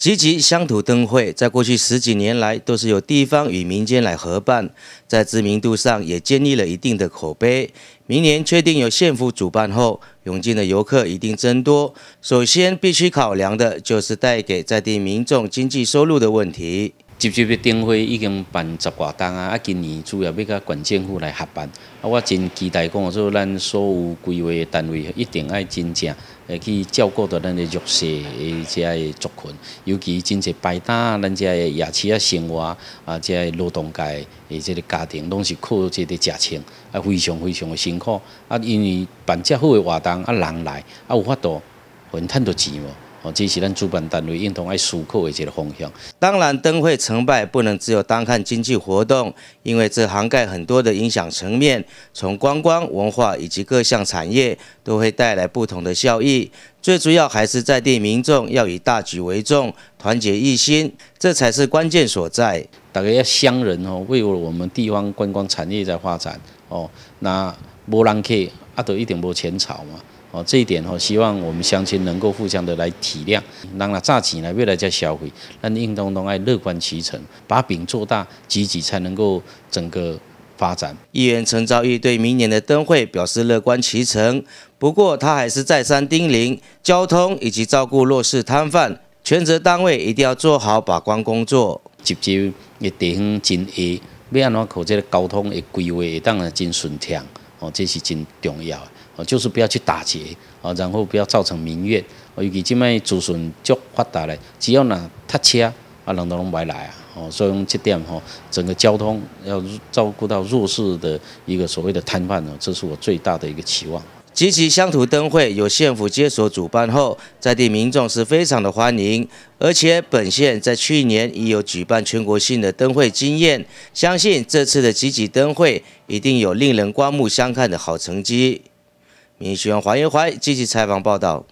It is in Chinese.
积极乡土灯会在过去十几年来都是由地方与民间来合办，在知名度上也建立了一定的口碑。明年确定由县府主办后，涌进的游客一定增多。首先必须考量的就是带给在地民众经济收入的问题。集集个订会已经办十寡当啊，啊今年主要要甲县政府来合办，啊我真期待讲说咱所有规划单位一定爱真正去照顾到咱的弱势的遮的族群，尤其真侪摆摊咱遮的夜市啊、生活啊、遮的劳动界的这个家庭，拢是靠这个食穿，啊，非常非常的辛苦啊。因为办遮好的活动啊，人来啊，有法度，分趁到钱无？哦，支持咱主办单位，认同爱出口的这个方向。当然，灯会成败不能只有单看经济活动，因为这涵盖很多的影响层面，从观光、文化以及各项产业，都会带来不同的效益。最主要还是在地民众要以大局为重，团结一心，这才是关键所在。大家要乡人哦，为了我们地方观光产业在发展哦，那无人去。他都一点无钱炒嘛，哦，这一点吼，希望我们乡亲能够互相的来体谅，让它炸起来，未来再消费。让硬通通爱乐观其成，把饼做大，几几才能够整个发展。议员陈昭义对明年的灯会表示乐观其成，不过他还是再三叮咛交通以及照顾弱势摊贩，全责单位一定要做好把关工作。集几，伊地方真矮，要安怎可即个交通的规划会当啊真顺畅？哦，这是真重要，哦，就是不要去打劫，然后不要造成民怨，尤其这卖资讯足发达嘞，只要拿踏车，啊，人都拢白来啊，哦，所以用这点吼，整个交通要照顾到弱势的一个所谓的摊贩哦，这是我最大的一个期望。集集乡土灯会由县府接手主办后，在地民众是非常的欢迎，而且本县在去年已有举办全国性的灯会经验，相信这次的集集灯会一定有令人刮目相看的好成绩。民选黄延怀积极采访报道。